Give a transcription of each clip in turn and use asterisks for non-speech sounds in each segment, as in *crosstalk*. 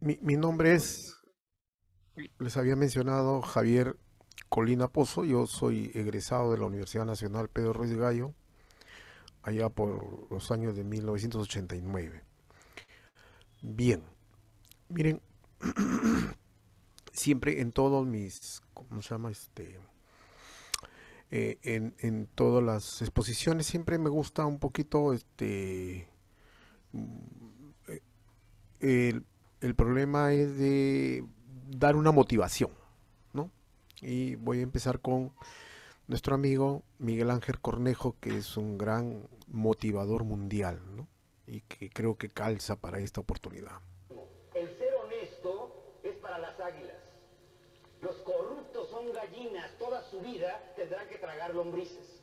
Mi, nombre es, les había mencionado, Javier Colina Pozo. Yo soy egresado de la Universidad Nacional Pedro Ruiz Gallo, allá por los años de 1989. Bien, miren, *clears throat* siempre en todos mis, ¿cómo se llama? Este, eh, en, todas las exposiciones siempre me gusta un poquito este mm, eh, el el problema es de dar una motivación, Y voy a empezar con nuestro amigo Miguel Ángel Cornejo, que es un gran motivador mundial, Y que creo que calza para esta oportunidad. El ser honesto es para las águilas. Los corruptos son gallinas, toda su vida tendrán que tragar lombrices.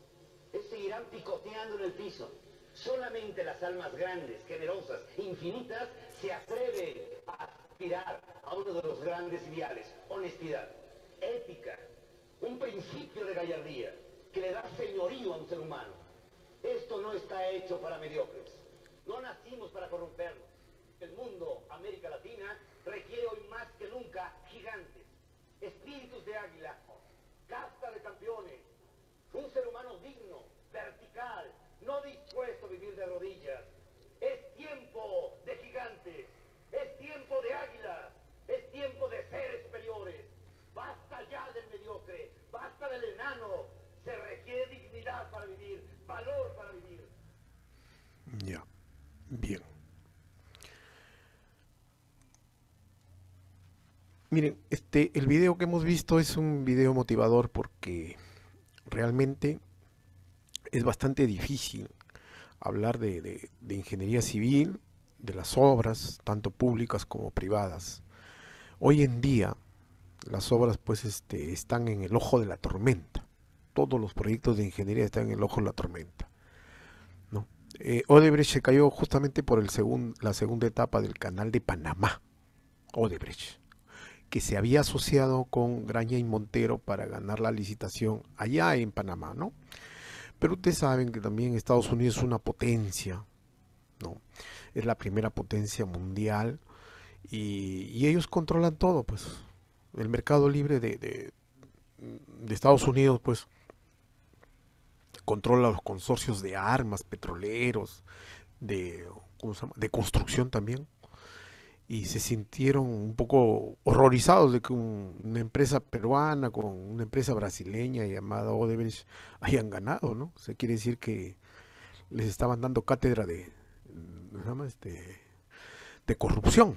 Ellos seguirán picoteando en el piso. Solamente las almas grandes, generosas, infinitas, se atreven a aspirar a uno de los grandes ideales, honestidad, ética, un principio de gallardía que le da señorío a un ser humano. Esto no está hecho para mediocres. No nacimos para corrompernos. El mundo, América Latina, requiere hoy más que nunca gigantes, espíritus de águila, casta de campeones, un ser humano digno, vertical, no dispuesto a vivir de rodillas. Es tiempo de gigantes, es tiempo de águilas, es tiempo de seres superiores. Basta ya del mediocre, basta del enano. Se requiere dignidad para vivir, valor para vivir. Ya, bien. Miren, este, el video que hemos visto es un video motivador porque realmente es bastante difícil hablar de, ingeniería civil, de las obras, tanto públicas como privadas. Hoy en día, las obras pues este, están en el ojo de la tormenta. Todos los proyectos de ingeniería están en el ojo de la tormenta. ¿no? Eh, Odebrecht se cayó justamente por el la segunda etapa del canal de Panamá. Odebrecht, que se había asociado con Graña y Montero para ganar la licitación allá en Panamá, ¿no? Pero ustedes saben que también Estados Unidos es una potencia, ¿no? Es la primera potencia mundial y, ellos controlan todo, pues. El mercado libre de, Estados Unidos, pues, controla los consorcios de armas, petroleros, de, de construcción también y se sintieron un poco horrorizados de que una empresa peruana con una empresa brasileña llamada Odebrecht hayan ganado, ¿no? O quiere decir que les estaban dando cátedra de, este, de corrupción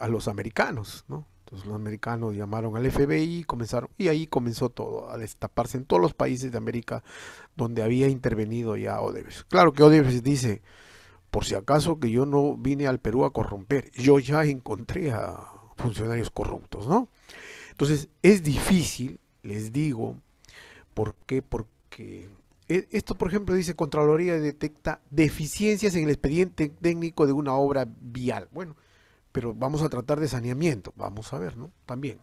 a los americanos, ¿no? Entonces los americanos llamaron al FBI, comenzaron, y ahí comenzó todo a destaparse en todos los países de América donde había intervenido ya Odebrecht. Claro que Odebrecht dice, por si acaso que yo no vine al Perú a corromper, yo ya encontré a funcionarios corruptos, ¿no? Entonces, es difícil, les digo, ¿por qué? Porque e, esto, por ejemplo, dice Contraloría detecta deficiencias en el expediente técnico de una obra vial. Bueno, pero vamos a tratar de saneamiento, vamos a ver, ¿no? También.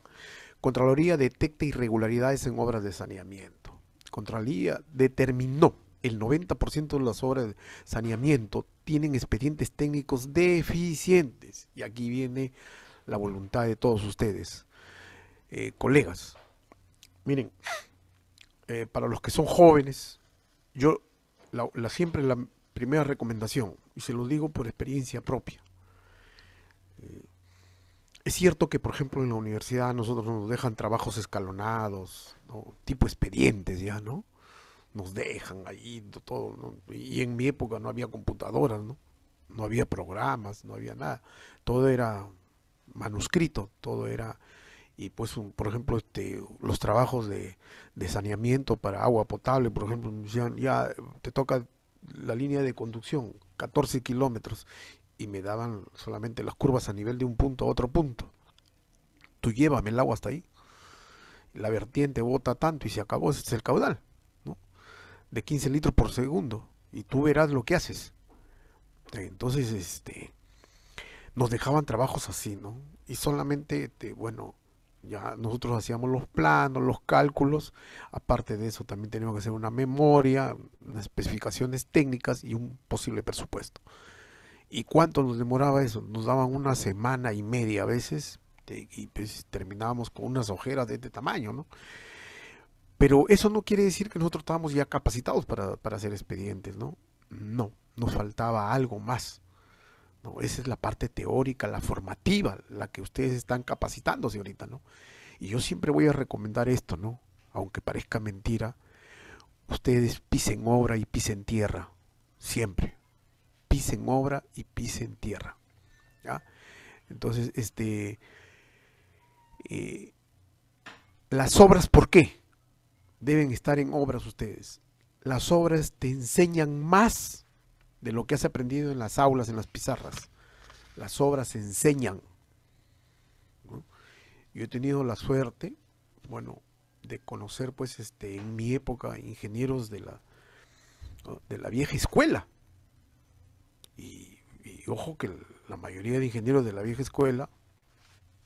Contraloría detecta irregularidades en obras de saneamiento. Contraloría determinó el 90% de las obras de saneamiento tienen expedientes técnicos deficientes. Y aquí viene la voluntad de todos ustedes, eh, colegas. Miren, eh, para los que son jóvenes, yo la, siempre la primera recomendación, y se lo digo por experiencia propia. Eh, es cierto que, por ejemplo, en la universidad nosotros nos dejan trabajos escalonados, ¿no? tipo expedientes, ya, ¿no? nos dejan ahí todo, y en mi época no había computadoras, ¿no? no había programas, no había nada, todo era manuscrito, todo era, y pues un, por ejemplo este, los trabajos de, saneamiento para agua potable, por ejemplo, decían, ya te toca la línea de conducción, 14 kilómetros, y me daban solamente las curvas a nivel de un punto a otro punto. Tú llévame el agua hasta ahí. La vertiente bota tanto y se acabó, ese es el caudal de 15 litros por segundo y tú verás lo que haces. Entonces, este, nos dejaban trabajos así, ¿no? Y solamente, te este, bueno, ya nosotros hacíamos los planos, los cálculos, aparte de eso también teníamos que hacer una memoria, unas especificaciones técnicas y un posible presupuesto. ¿Y cuánto nos demoraba eso? Nos daban una semana y media a veces y pues, terminábamos con unas ojeras de este tamaño, ¿no? Pero eso no quiere decir que nosotros estábamos ya capacitados para, hacer expedientes, ¿no? No, nos faltaba algo más. No, esa es la parte teórica, la formativa, la que ustedes están capacitándose ahorita, ¿no? Y yo siempre voy a recomendar esto, ¿no? Aunque parezca mentira, ustedes pisen obra y pisen tierra, siempre. Pisen obra y pisen tierra. ¿ya? Entonces, este... Eh, las obras, ¿por qué? deben estar en obras ustedes. Las obras te enseñan más de lo que has aprendido en las aulas, en las pizarras. Las obras enseñan. Yo he tenido la suerte, bueno, de conocer, pues, este, en mi época, ingenieros de la, de la vieja escuela. Y, ojo que la mayoría de ingenieros de la vieja escuela,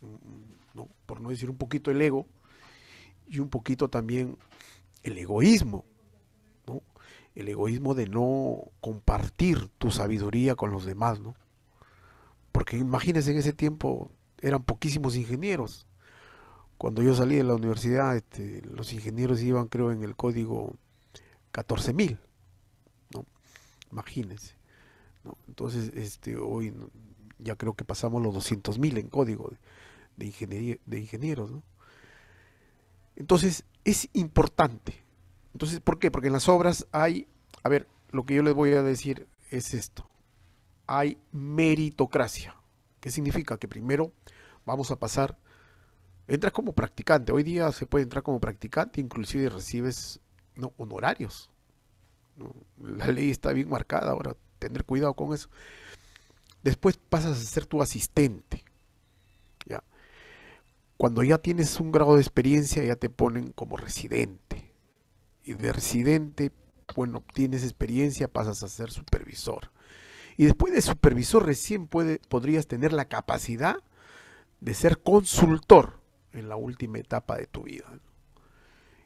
mm, mm, no, por no decir un poquito el ego, y un poquito también el egoísmo, ¿no? El egoísmo de no compartir tu sabiduría con los demás, ¿no? Porque imagínense en ese tiempo eran poquísimos ingenieros. Cuando yo salí de la universidad, este, los ingenieros iban, creo, en el código 14.000, ¿no? Imagínense. ¿no? Entonces, este, hoy ya creo que pasamos los 200.000 en código de, de ingenieros, ¿no? Entonces, es importante. Entonces, ¿por qué? Porque en las obras hay, a ver, lo que yo les voy a decir es esto. Hay meritocracia. ¿Qué significa? Que primero vamos a pasar, entras como practicante. Hoy día se puede entrar como practicante, inclusive recibes no, honorarios. La ley está bien marcada ahora, tener cuidado con eso. Después pasas a ser tu asistente. Cuando ya tienes un grado de experiencia, ya te ponen como residente. Y de residente, bueno, obtienes experiencia, pasas a ser supervisor. Y después de supervisor recién podrías tener la capacidad de ser consultor en la última etapa de tu vida.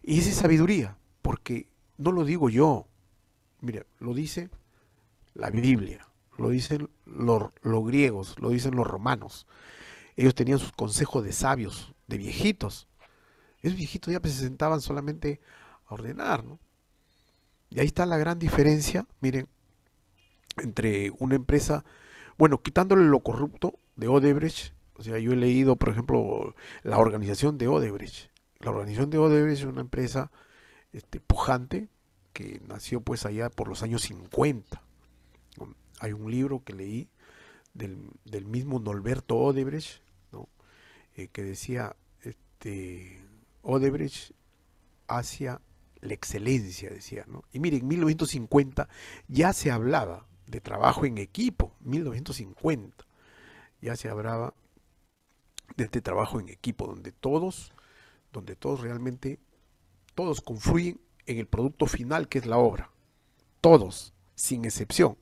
Y esa es sabiduría, porque no lo digo yo. Mira, lo dice la Biblia, lo dicen los, los griegos, lo dicen los romanos. Ellos tenían sus consejos de sabios, de viejitos. Esos viejitos ya se sentaban solamente a ordenar, ¿no? Y ahí está la gran diferencia, miren, entre una empresa, bueno, quitándole lo corrupto de Odebrecht, o sea, yo he leído, por ejemplo, la organización de Odebrecht. La organización de Odebrecht es una empresa este, pujante que nació pues allá por los años 50. Hay un libro que leí del, del mismo Norberto Odebrecht, eh, que decía este, Odebrecht hacia la excelencia, decía. ¿no? Y miren, en 1950 ya se hablaba de trabajo en equipo, 1950 ya se hablaba de este trabajo en equipo, donde todos, donde todos realmente, todos confluyen en el producto final que es la obra, todos, sin excepción.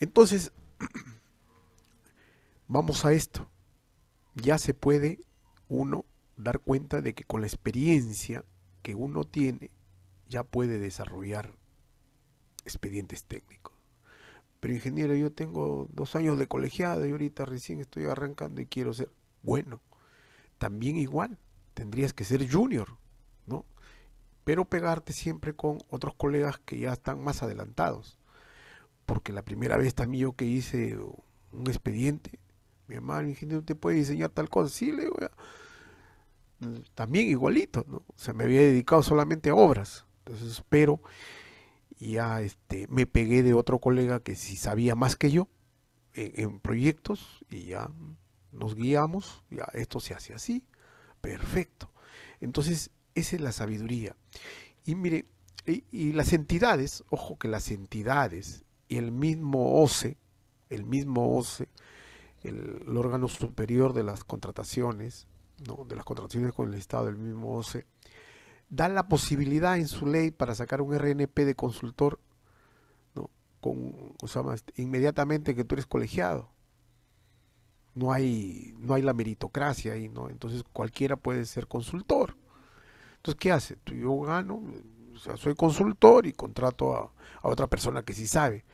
Entonces, *clears throat* vamos a esto ya se puede uno dar cuenta de que con la experiencia que uno tiene, ya puede desarrollar expedientes técnicos. Pero ingeniero, yo tengo dos años de colegiado y ahorita recién estoy arrancando y quiero ser bueno. También igual, tendrías que ser junior, ¿no? Pero pegarte siempre con otros colegas que ya están más adelantados. Porque la primera vez también yo que hice un expediente, mi hermano, ingeniero, ¿te puede diseñar tal cosa? Sí, le digo, mm, también igualito, ¿no? O sea, me había dedicado solamente a obras. Entonces, pero ya este, me pegué de otro colega que sí sabía más que yo e, en, proyectos y ya nos guiamos, ya esto se hace así, perfecto. Entonces, esa es la sabiduría. Y mire, y, y las entidades, ojo que las entidades y el mismo OCE, el mismo OCE, el, órgano superior de las contrataciones, ¿no? de las contrataciones con el Estado, del mismo OCE, da la posibilidad en su ley para sacar un RNP de consultor ¿no? con, o sea, inmediatamente que tú eres colegiado. No hay, no hay la meritocracia ahí, ¿no? Entonces cualquiera puede ser consultor. Entonces, ¿qué hace? yo gano, o sea, soy consultor y contrato a, otra persona que sí sabe.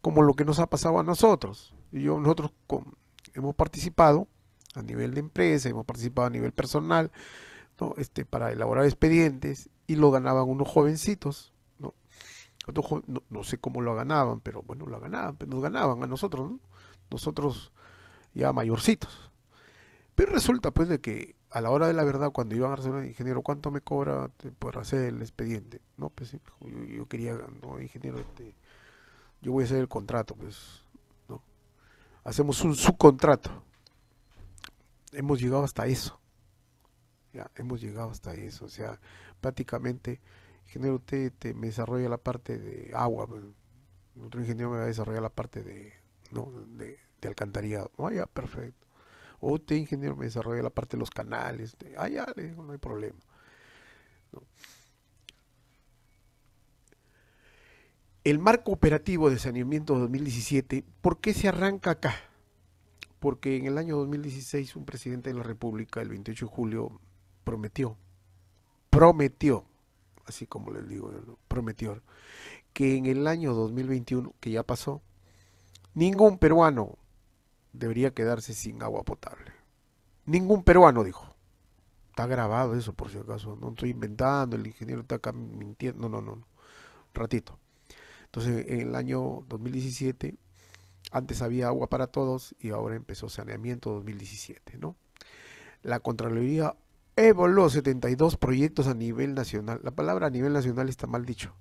Como lo que nos ha pasado a nosotros. Y yo, nosotros con, hemos participado a nivel de empresa, hemos participado a nivel personal, ¿no? este, para elaborar expedientes y lo ganaban unos jovencitos, ¿no? no, sé cómo lo ganaban, pero bueno, lo ganaban, nos ganaban a nosotros, Nosotros ya mayorcitos. Pero resulta pues de que a la hora de la verdad, cuando iban a un ingeniero, ¿cuánto me cobra este, por hacer el expediente? No, pues yo, quería, no, ingeniero, este, yo voy a hacer el contrato, pues hacemos un subcontrato. Hemos llegado hasta eso. Ya, hemos llegado hasta eso. O sea, prácticamente, ingeniero, usted te, me desarrolla la parte de agua. Pues, otro ingeniero me va a desarrollar la parte de, de, alcantarillado. Ah, ya, perfecto. O usted, ingeniero, me desarrolla la parte de los canales. De, ah, ya, no hay problema. el marco operativo de saneamiento 2017, ¿por qué se arranca acá? Porque en el año 2016 un presidente de la República, el 28 de julio, prometió, prometió, así como les digo, prometió, que en el año 2021, que ya pasó, ningún peruano debería quedarse sin agua potable. Ningún peruano dijo. Está grabado eso, por si acaso. No estoy inventando, el ingeniero está acá mintiendo. No, no, no. Ratito. Entonces, en el año 2017, antes había agua para todos y ahora empezó saneamiento 2017, ¿no? La Contraloría evaluó 72 proyectos a nivel nacional. La palabra a nivel nacional está mal dicho,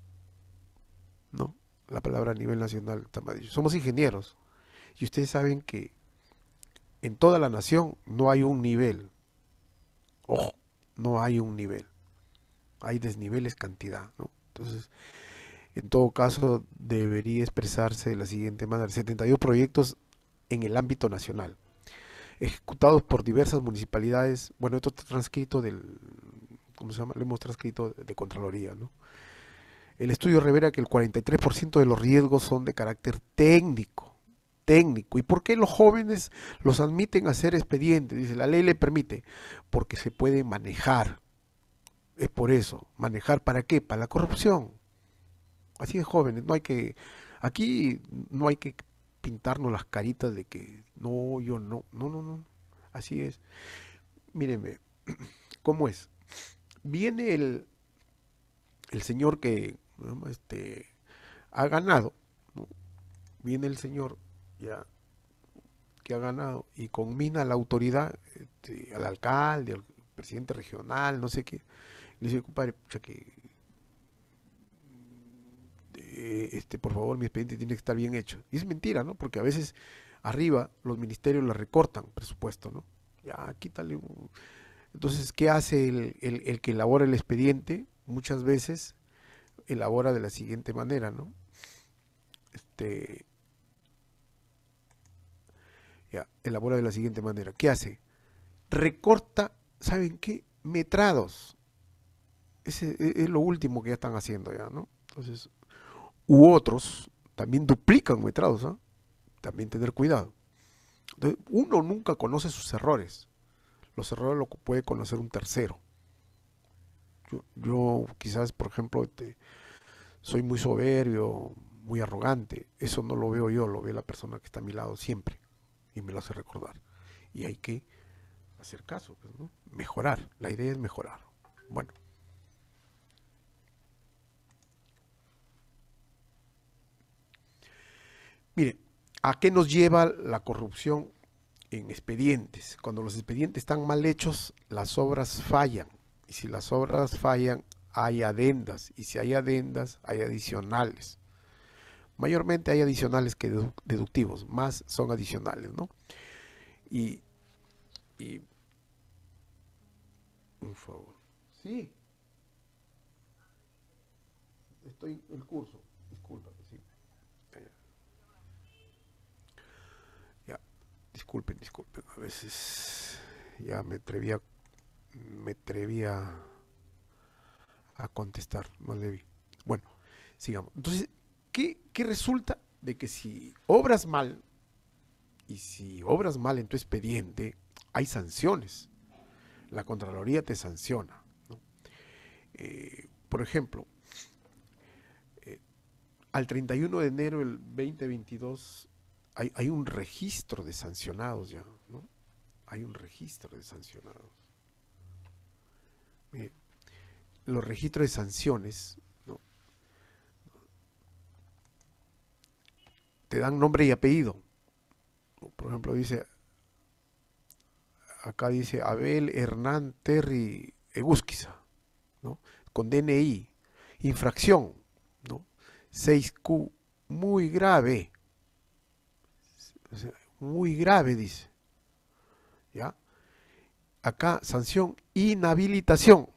¿no? La palabra a nivel nacional está mal dicho. Somos ingenieros y ustedes saben que en toda la nación no hay un nivel. Ojo, no hay un nivel. Hay desniveles cantidad, ¿no? Entonces, en todo caso, debería expresarse de la siguiente manera. 72 proyectos en el ámbito nacional, ejecutados por diversas municipalidades. Bueno, esto está transcrito del... ¿Cómo se llama? Lo hemos transcrito de Contraloría, El estudio revela que el 43% de los riesgos son de carácter técnico. Técnico. ¿Y por qué los jóvenes los admiten a hacer expedientes? Dice, la ley le permite, porque se puede manejar. Es por eso. ¿Manejar para qué? Para la corrupción. Así es jóvenes, no hay que, aquí no hay que pintarnos las caritas de que no, yo no, no, no, no, así es. Mírenme, *clears throat* ¿cómo es? Viene el, el señor que este, ha ganado, viene el señor ya que ha ganado y conmina la autoridad, este, al alcalde, al presidente regional, no sé qué, le dice, compadre, pucha, que eh, este, por favor, mi expediente tiene que estar bien hecho. Y es mentira, ¿no? Porque a veces arriba los ministerios la recortan presupuesto, ¿no? Ya, quítale. Un... Entonces, ¿qué hace el, el que elabora el expediente? Muchas veces elabora de la siguiente manera, ¿no? Este, ya, elabora de la siguiente manera. ¿Qué hace? Recorta, ¿saben qué? Metrados. Ese e, es lo último que ya están haciendo ya, ¿no? Entonces, u otros también duplican metrados, ¿ah? también tener cuidado. uno nunca conoce sus errores. Los errores lo puede conocer un tercero. Yo, quizás, por ejemplo, este, soy muy soberbio, muy arrogante. Eso no lo veo yo, lo ve la persona que está a mi lado siempre y me lo hace recordar. Y hay que hacer caso, pues, ¿no? mejorar. La idea es mejorar. Bueno. Mire, ¿a qué nos lleva la corrupción en expedientes? Cuando los expedientes están mal hechos, las obras fallan. Y si las obras fallan, hay adendas. Y si hay adendas, hay adicionales. Mayormente hay adicionales que deductivos, más son adicionales, ¿no? Y, y un favor. Sí. Estoy en el curso. disculpen, disculpen, a veces ya me atrevía a, me atreví a, contestar, no Bueno, sigamos. Entonces, ¿qué, resulta de que si obras mal, y si obras mal en tu expediente, hay sanciones? La Contraloría te sanciona. Eh, por ejemplo, eh, al 31 de enero del 2022 hay, un registro de sancionados ya, ¿no? Hay un registro de sancionados. Los registros de sanciones ¿no? te dan nombre y apellido. Por ejemplo, dice, acá dice Abel Hernán Terry Egusquiza, ¿no? con DNI, infracción, ¿no? 6Q, muy grave, muy grave, dice. ¿Ya? Acá, sanción, inhabilitación.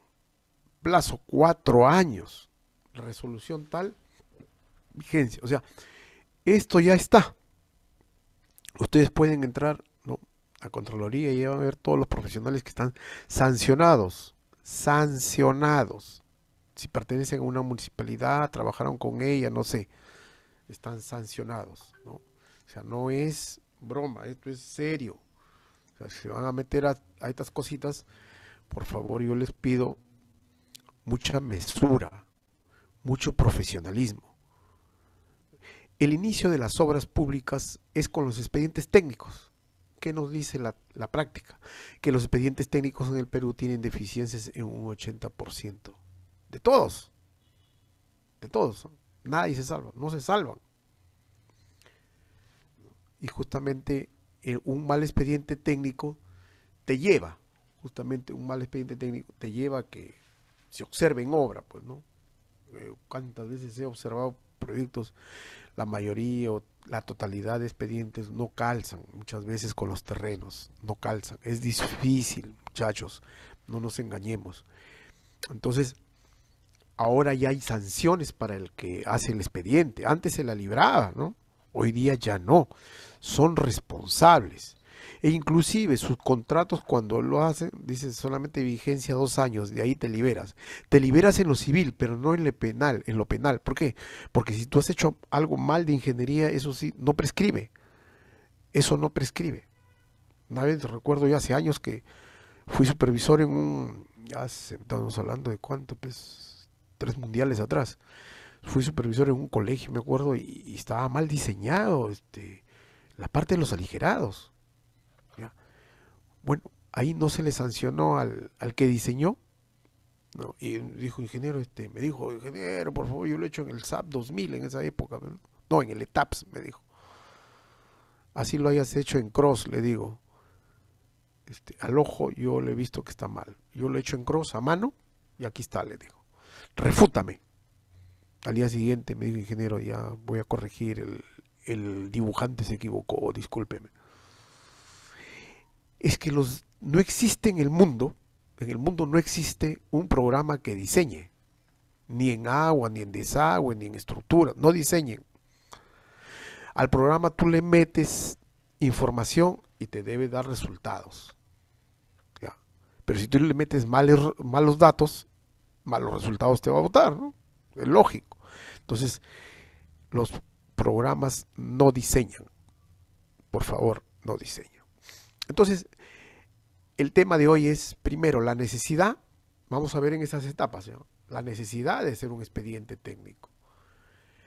Plazo cuatro años. Resolución tal, vigencia. O sea, esto ya está. Ustedes pueden entrar a Contraloría y van a ver todos los profesionales que están sancionados. Sancionados. Si pertenecen a una municipalidad, trabajaron con ella, no sé. Están sancionados sea, no es broma, esto es serio. O sea, si se van a meter a, estas cositas, por favor yo les pido mucha mesura, mucho profesionalismo. El inicio de las obras públicas es con los expedientes técnicos. ¿Qué nos dice la, la práctica? Que los expedientes técnicos en el Perú tienen deficiencias en un 80%. De todos. De todos. Nadie se salva. No se salvan y justamente eh, un mal expediente técnico te lleva, justamente un mal expediente técnico te lleva a que se observe en obra, pues, ¿no? Eh, ¿Cuántas veces he observado proyectos, la mayoría o la totalidad de expedientes no calzan muchas veces con los terrenos, no calzan. Es difícil, muchachos, no nos engañemos. Entonces, ahora ya hay sanciones para el que hace el expediente. Antes se la libraba, ¿no? Hoy día ya no son responsables. E inclusive sus contratos cuando lo hacen, dicen solamente vigencia dos años, de ahí te liberas. Te liberas en lo civil, pero no en lo penal. En lo penal. ¿Por qué? Porque si tú has hecho algo mal de ingeniería, eso sí, no prescribe. Eso no prescribe. Una vez recuerdo yo hace años que fui supervisor en un, ya estamos hablando de cuánto, pues, tres mundiales atrás. Fui supervisor en un colegio, me acuerdo, y estaba mal diseñado, este, la parte de los aligerados. Bueno, ahí no se le sancionó al, que diseñó. ¿no? Y dijo, ingeniero, este, me dijo, ingeniero, por favor, yo lo he hecho en el SAP 2000 en esa época. ¿no? en el ETAPS, me dijo. Así lo hayas hecho en Cross, le digo. Este, al ojo yo le he visto que está mal. Yo lo he hecho en Cross a mano y aquí está, le digo. Refútame. Al día siguiente me dijo, ingeniero, ya voy a corregir el, el dibujante se equivocó, discúlpeme. Es que los, no existe en el mundo, en el mundo no existe un programa que diseñe, ni en agua, ni en desagüe, ni en estructura, no diseñen. Al programa tú le metes información y te debe dar resultados. Pero si tú le metes malos, er, malos datos, malos resultados te va a votar, Es lógico. Entonces, los programas no diseñan. Por favor, no diseñan. Entonces, el tema de hoy es, primero, la necesidad. Vamos a ver en esas etapas, la necesidad de hacer un expediente técnico.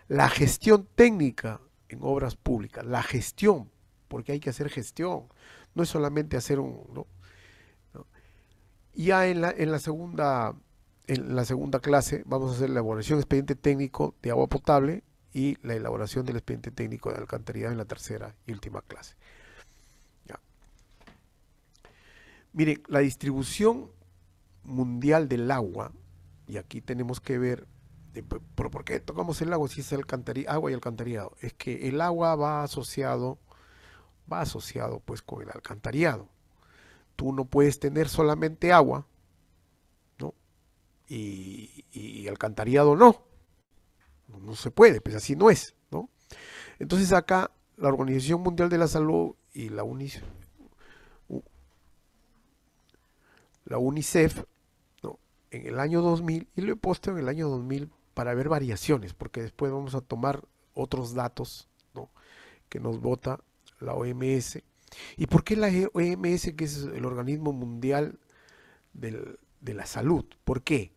La gestión técnica en obras públicas, la gestión, porque hay que hacer gestión, no es solamente hacer un... Ya en la, segunda en la segunda clase vamos a hacer la elaboración de expediente técnico de agua potable y la elaboración del expediente técnico de alcantarillado en la tercera y última clase. Miren, la distribución mundial del agua, y aquí tenemos que ver, por qué tocamos el agua si es agua y alcantarillado? Es que el agua va asociado, va asociado pues con el alcantarillado. Tú no puedes tener solamente agua, ¿no? Y, y alcantarillado no no, se puede, pues así no es, ¿no? Entonces acá la Organización Mundial de la Salud y la UNICEF, la UNICEF ¿no? en el año 2000, y lo he puesto en el año 2000 para ver variaciones, porque después vamos a tomar otros datos ¿no? que nos vota la OMS. ¿Y por qué la e OMS, que es el organismo mundial de la salud? ¿Por qué?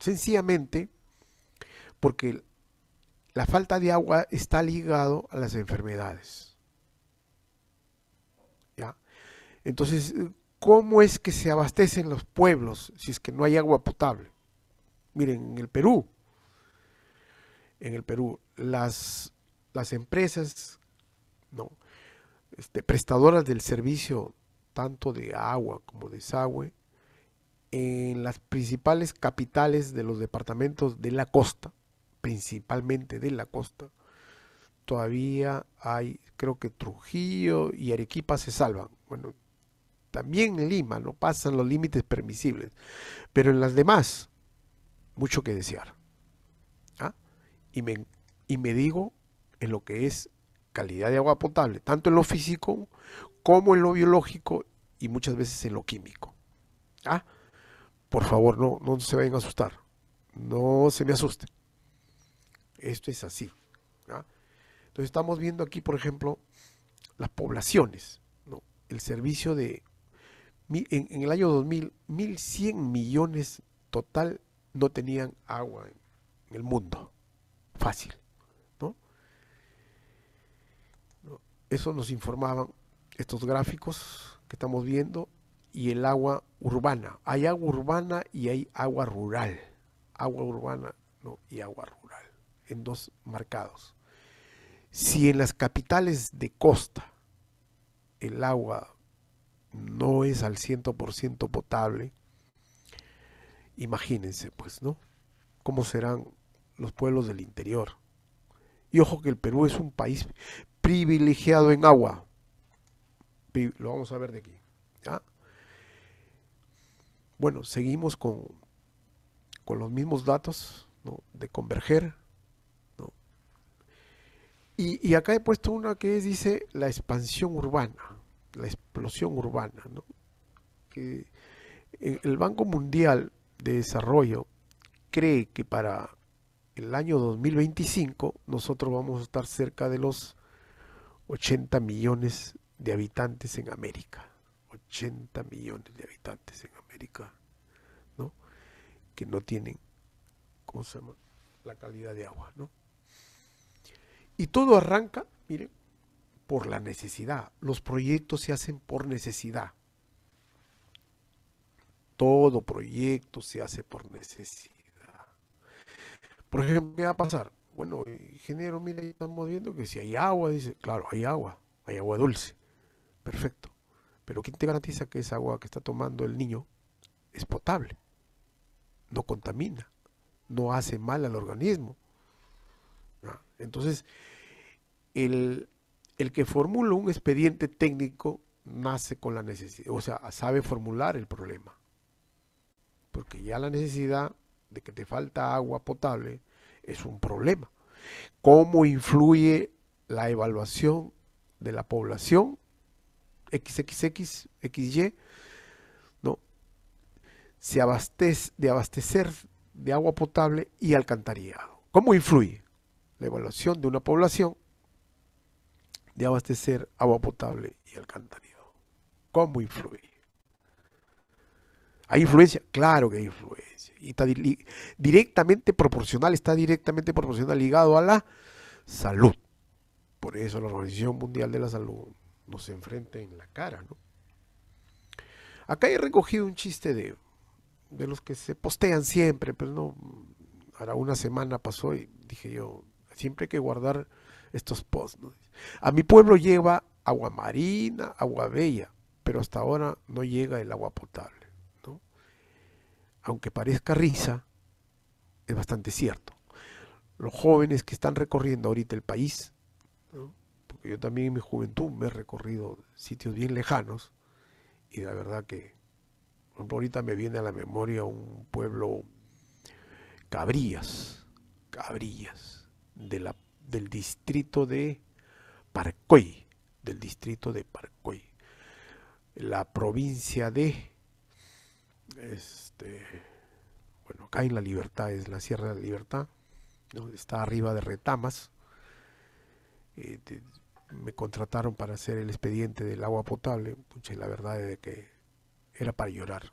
Sencillamente porque la falta de agua está ligado a las enfermedades. Entonces, ¿cómo es que se abastecen los pueblos si es que no hay agua potable? Miren, en el Perú, en el Perú, las, las empresas ¿no? Este, prestadoras del servicio tanto de agua como de desagüe en las principales capitales de los departamentos de la costa principalmente de la costa, todavía hay, creo que Trujillo y Arequipa se salvan. Bueno, también en Lima no pasan los límites permisibles, pero en las demás, mucho que desear. ¿ah? Y, me, y me digo en lo que es calidad de agua potable, tanto en lo físico como en lo biológico y muchas veces en lo químico. ¿ah? Por favor, no, no se vayan a asustar. No se me asusten esto es así. Entonces estamos viendo aquí, por ejemplo, las poblaciones, el servicio de, en, el año 2000, 1.100 millones total no tenían agua en el mundo. Fácil. ¿no? Eso nos informaban estos gráficos que estamos viendo y el agua urbana. Hay agua urbana y hay agua rural. Agua urbana y agua rural en dos marcados. Si en las capitales de costa el agua no es al 100% potable, imagínense pues, ¿no? ¿Cómo serán los pueblos del interior? Y ojo que el Perú es un país privilegiado en agua. Lo vamos a ver de aquí. Bueno, seguimos con, con los mismos datos de converger y, acá he puesto una que dice la expansión urbana, la explosión urbana. ¿no? Eh, el Banco Mundial de Desarrollo cree que para el año 2025 nosotros vamos a estar cerca de los 80 millones de habitantes en América. 80 millones de habitantes en América, ¿no? Que no tienen, ¿cómo se llama? La calidad de agua, ¿no? Y todo arranca, miren, por la necesidad. Los proyectos se hacen por necesidad. Todo proyecto se hace por necesidad. Por ejemplo, ¿qué va a pasar? Bueno, ingeniero, mire, estamos viendo que si hay agua, dice, claro, hay agua, hay agua dulce. Perfecto. Pero ¿quién te garantiza que esa agua que está tomando el niño es potable? No contamina, no hace mal al organismo, entonces, el, que formula un expediente técnico nace con la necesidad, o sea, sabe formular el problema. Porque ya la necesidad de que te falta agua potable es un problema. ¿Cómo influye la evaluación de la población XXX, XY? No. Se abastece de abastecer de agua potable y alcantarillado. ¿Cómo influye? la evaluación de una población de abastecer agua potable y alcantarillado. ¿Cómo influye? ¿Hay influencia? Claro que hay influencia. Y está directamente proporcional, está directamente proporcional ligado a la salud. Por eso la Organización Mundial de la Salud nos enfrenta en la cara, Acá he recogido un chiste de, de los que se postean siempre, pero no, ahora una semana pasó y dije yo, Siempre hay que guardar estos posts. A mi pueblo lleva agua marina, agua bella, pero hasta ahora no llega el agua potable. Aunque parezca risa, es bastante cierto. Los jóvenes que están recorriendo ahorita el país, porque yo también en mi juventud me he recorrido sitios bien lejanos, y la verdad que ahorita me viene a la memoria un pueblo, Cabrías, cabrillas la, del distrito de Parcoy, del distrito de Parcoy, la provincia de, este, bueno, acá en La Libertad, es la Sierra de la Libertad, está arriba de Retamas. Eh, me contrataron para hacer el expediente del agua potable, la verdad es que era para llorar.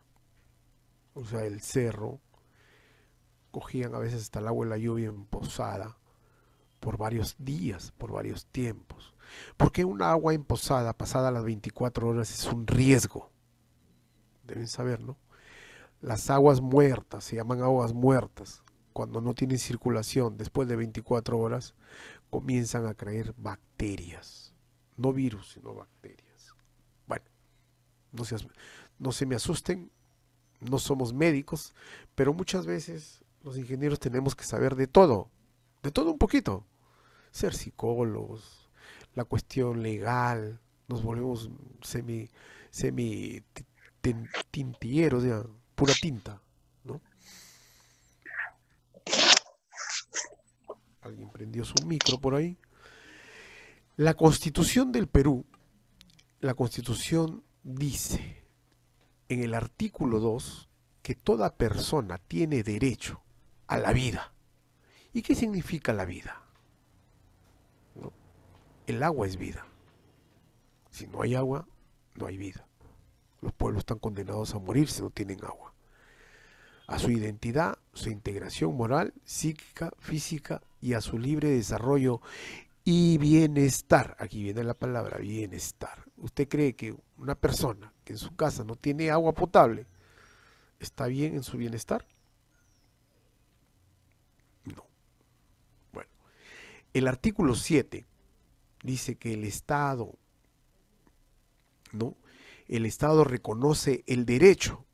O sea, el cerro, cogían a veces hasta el agua de la lluvia en posada, por varios días, por varios tiempos. Porque un agua emposada pasada las 24 horas es un riesgo. Deben saber, ¿no? Las aguas muertas, se llaman aguas muertas, cuando no tienen circulación después de 24 horas, comienzan a creer bacterias. No virus, sino bacterias. Bueno, no se, no se me asusten, no somos médicos, pero muchas veces los ingenieros tenemos que saber de todo, de todo un poquito ser psicólogos, la cuestión legal, nos volvemos semi, semi tintilleros, o sea, pura tinta, ¿no? Alguien prendió su micro por ahí. La constitución del Perú, la constitución dice en el artículo 2 que toda persona tiene derecho a la vida. ¿Y qué significa la vida? El agua es vida. Si no hay agua, no hay vida. Los pueblos están condenados a morir si no tienen agua. A su identidad, su integración moral, psíquica, física y a su libre desarrollo y bienestar. Aquí viene la palabra bienestar. ¿Usted cree que una persona que en su casa no tiene agua potable está bien en su bienestar? No. Bueno, el artículo 7 dice que el Estado, ¿no? El Estado reconoce el derecho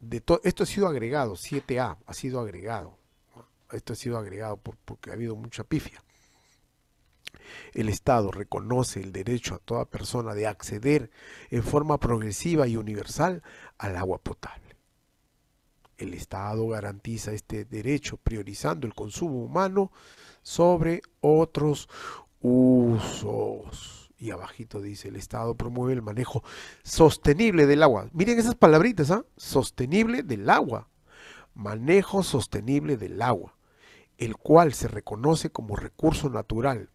de todo. Esto ha sido agregado, 7A, ha sido agregado. Esto ha sido agregado porque ha habido mucha pifia. El Estado reconoce el derecho a toda persona de acceder en forma progresiva y universal al agua potable. El Estado garantiza este derecho priorizando el consumo humano sobre otros usos. Y abajito dice, el Estado promueve el manejo sostenible del agua. Miren esas palabritas, ¿ah? Sostenible del agua. Manejo sostenible del agua, el cual se reconoce como recurso natural,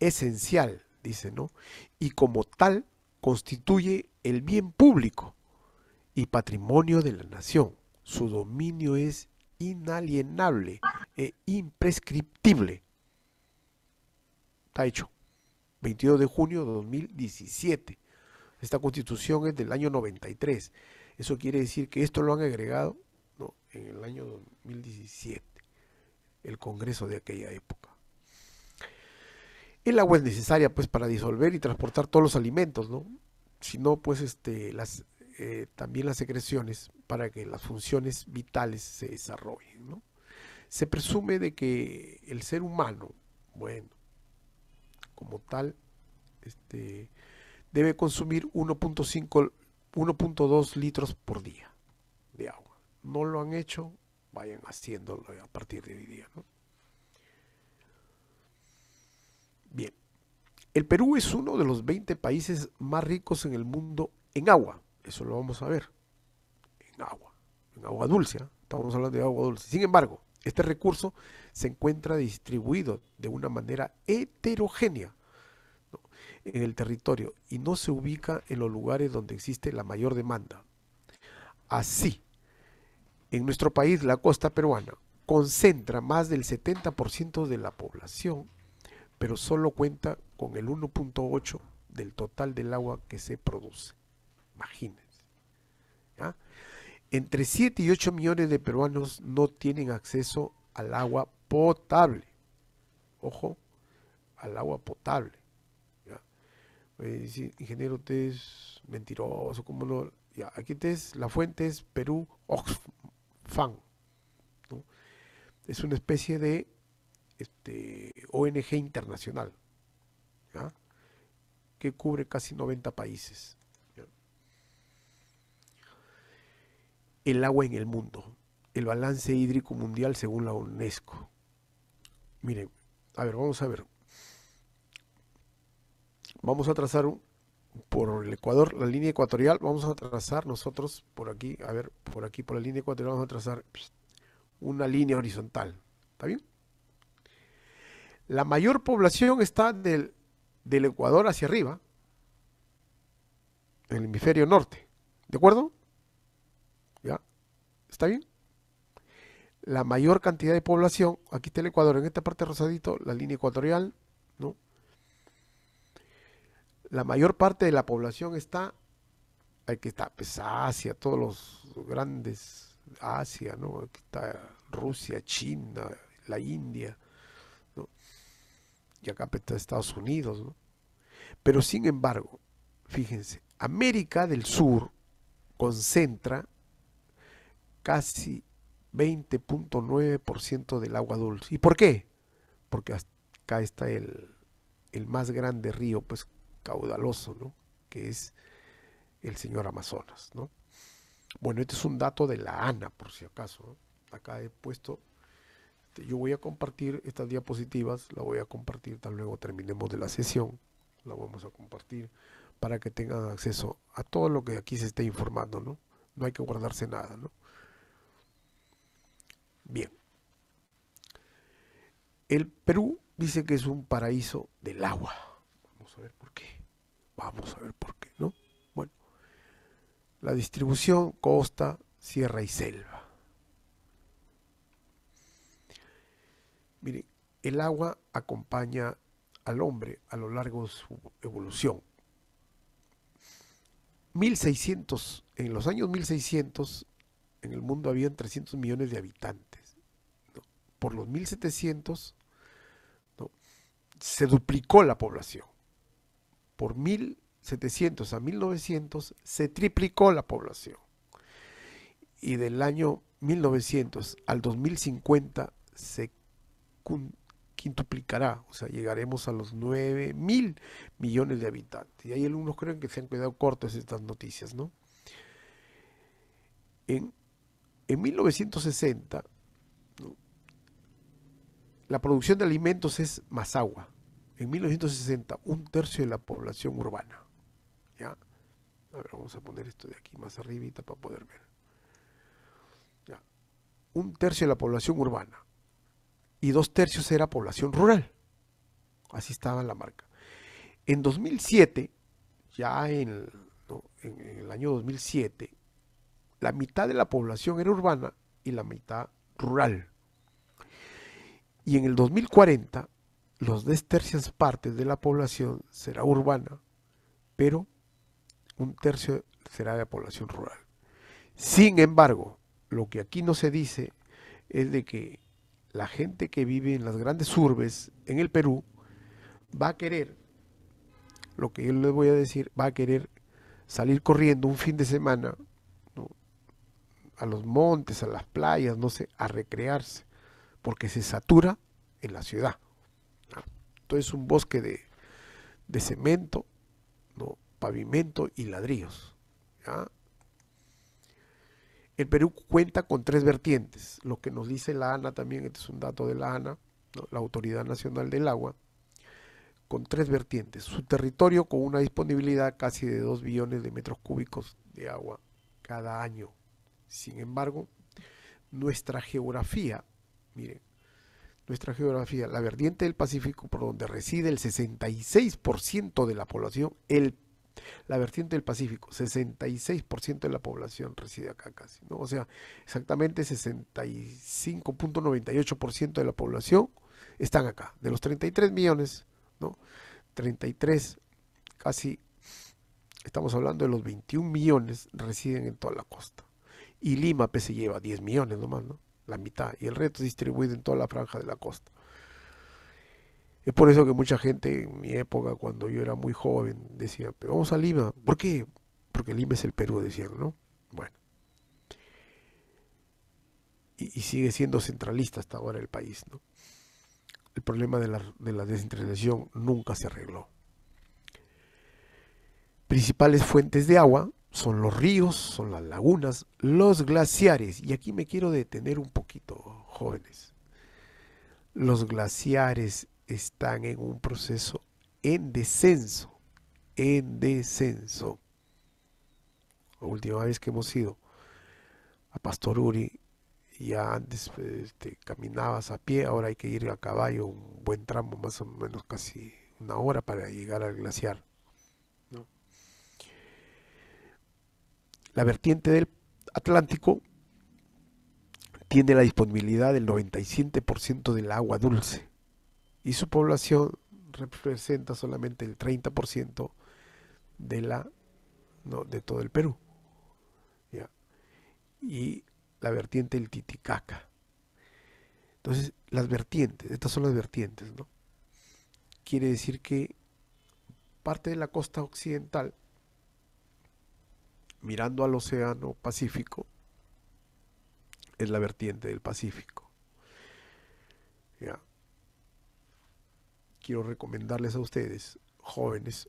esencial, dice, ¿no? Y como tal constituye el bien público y patrimonio de la nación. Su dominio es inalienable e imprescriptible Está hecho. 22 de junio de 2017. Esta constitución es del año 93. Eso quiere decir que esto lo han agregado en el año 2017, el Congreso de aquella época. El agua es necesaria pues para disolver y transportar todos los alimentos, ¿no? Si no, pues este, eh, también las secreciones para que las funciones vitales se desarrollen, Se presume de que el ser humano, bueno, como tal este, debe consumir 1.5, 1.2 litros por día de agua. No lo han hecho, vayan haciéndolo a partir de hoy día. Bien, el Perú es uno de los 20 países más ricos en el mundo en agua. Eso lo vamos a ver. En agua, en agua dulce. ¿ah? Estamos hablando de agua dulce. Sin embargo, este recurso se encuentra distribuido de una manera heterogénea en el territorio y no se ubica en los lugares donde existe la mayor demanda. Así, en nuestro país, la costa peruana concentra más del 70% de la población, pero solo cuenta con el 1.8% del total del agua que se produce. Imagínense. Entre 7 y 8 millones de peruanos no tienen acceso al agua potable. Ojo al agua potable. ingeniero, usted es mentiroso, como no? aquí te es, la fuente es Perú Oxfam. Es una especie de este, ONG internacional que cubre casi 90 países. El agua en el mundo, el balance hídrico mundial según la UNESCO. Mire, a ver, vamos a ver. Vamos a trazar un, por el Ecuador, la línea ecuatorial, vamos a trazar nosotros por aquí, a ver, por aquí, por la línea ecuatorial, vamos a trazar una línea horizontal. ¿Está bien? La mayor población está del, del Ecuador hacia arriba, en el hemisferio norte. ¿De acuerdo? ¿Ya? ¿Está bien? la mayor cantidad de población, aquí está el Ecuador, en esta parte rosadito, la línea ecuatorial, ¿no? La mayor parte de la población está, aquí está, pues Asia, todos los grandes, Asia, ¿no? Aquí está Rusia, China, la India, ¿no? Y acá pues, está Estados Unidos, ¿no? Pero sin embargo, fíjense, América del Sur concentra casi 20.9% del agua dulce. ¿Y por qué? Porque acá está el, más grande río, pues caudaloso, ¿no? Que es el señor Amazonas, ¿no? Bueno, este es un dato de la ANA, por si acaso. ¿no? Acá he puesto, este, yo voy a compartir estas diapositivas, la voy a compartir tan luego terminemos de la sesión, la vamos a compartir para que tengan acceso a todo lo que aquí se está informando, ¿no? No hay que guardarse nada, ¿no? Bien. El Perú dice que es un paraíso del agua. Vamos a ver por qué. Vamos a ver por qué, ¿no? Bueno, la distribución costa, sierra y selva. Miren, el agua acompaña al hombre a lo largo de su evolución. 1600, en los años 1600, en el mundo habían 300 millones de habitantes por los 1700 se duplicó la población. Por 1700 a 1900 se triplicó la población. Y del año 1900 al 2050 se quintuplicará, o sea, llegaremos a los 9000 mil millones de habitantes. Y hay algunos creen que se han quedado cortas estas noticias, ¿no? En, en 1960, la producción de alimentos es más agua. En 1960, un tercio de la población urbana. vamos a poner esto de aquí más arribita para poder ver. Un tercio de la población urbana y dos tercios era población rural. Así estaba la marca. En 2007, ya en el, en el año 2007, la mitad de la población era urbana y la mitad rural. Y en el 2040, los dos tercias partes de la población será urbana, pero un tercio será de población rural. Sin embargo, lo que aquí no se dice es de que la gente que vive en las grandes urbes en el Perú va a querer, lo que yo les voy a decir, va a querer salir corriendo un fin de semana a los montes, a las playas, no sé, a recrearse porque se satura en la ciudad. Entonces un bosque de, cemento, ¿no? pavimento y ladrillos. El Perú cuenta con tres vertientes, lo que nos dice la ANA también, este es un dato de la ANA, la Autoridad Nacional del Agua, con tres vertientes. Su territorio con una disponibilidad casi de 2 billones de metros cúbicos de agua cada año. Sin embargo, nuestra geografía Miren, nuestra geografía, la vertiente del Pacífico, por donde reside el 66% de la población, el, la vertiente del Pacífico, 66% de la población reside acá casi, ¿no? O sea, exactamente 65.98% de la población están acá, de los 33 millones, ¿no? 33, casi, estamos hablando de los 21 millones residen en toda la costa. Y Lima, pues, se lleva 10 millones nomás, ¿no? la mitad, y el resto distribuido en toda la franja de la costa. Es por eso que mucha gente en mi época, cuando yo era muy joven, decía, pero vamos a Lima. ¿Por qué? Porque Lima es el Perú, decían, ¿no? Bueno. Y, sigue siendo centralista hasta ahora el país, ¿no? El problema de la, de la descentralización nunca se arregló. Principales fuentes de agua, son los ríos, son las lagunas, los glaciares. Y aquí me quiero detener un poquito, jóvenes. Los glaciares están en un proceso en descenso, en descenso. La última vez que hemos ido a Pastoruri, ya antes este, caminabas a pie, ahora hay que ir a caballo un buen tramo, más o menos casi una hora para llegar al glaciar. La vertiente del Atlántico tiene la disponibilidad del 97% del agua dulce y su población representa solamente el 30% de la de todo el Perú. Y la vertiente del Titicaca. Entonces, las vertientes, estas son las vertientes, ¿no? Quiere decir que parte de la costa occidental mirando al océano Pacífico, es la vertiente del Pacífico. Quiero recomendarles a ustedes, jóvenes,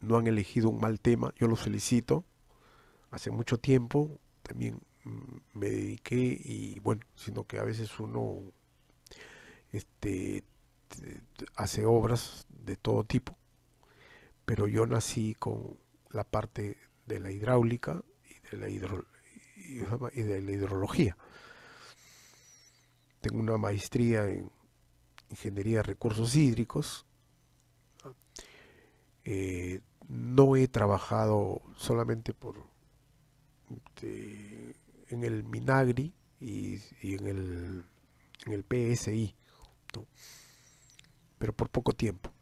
no han elegido un mal tema, yo los felicito. Hace mucho tiempo también mm, me dediqué y bueno, sino que a veces uno este, hace obras de todo tipo, pero yo nací con la parte de la hidráulica y de la, y de la hidrología. Tengo una maestría en ingeniería de recursos hídricos. Eh, no he trabajado solamente por este, en el Minagri y, en, el, en, PSI, pero por poco tiempo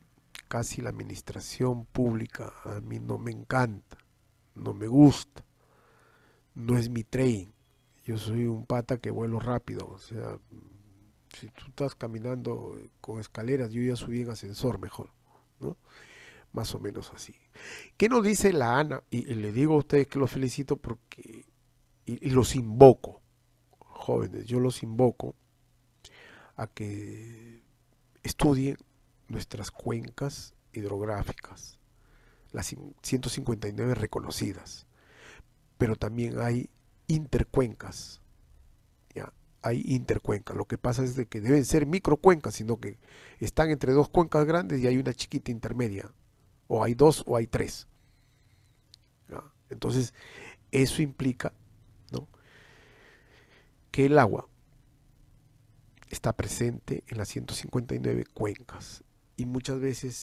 casi la administración pública a mí no me encanta, no me gusta, no es mi tren. Yo soy un pata que vuelo rápido, o sea, si tú estás caminando con escaleras, yo ya subí en ascensor mejor, Más o menos así. ¿Qué nos dice la ANA? Y, le digo a ustedes que los felicito porque, y los invoco, jóvenes, yo los invoco a que estudien, nuestras cuencas hidrográficas, las 159 reconocidas, pero también hay intercuencas, hay intercuencas, lo que pasa es de que deben ser microcuencas, sino que están entre dos cuencas grandes y hay una chiquita intermedia, o hay dos o hay tres. Entonces, eso implica que el agua está presente en las 159 cuencas y muchas veces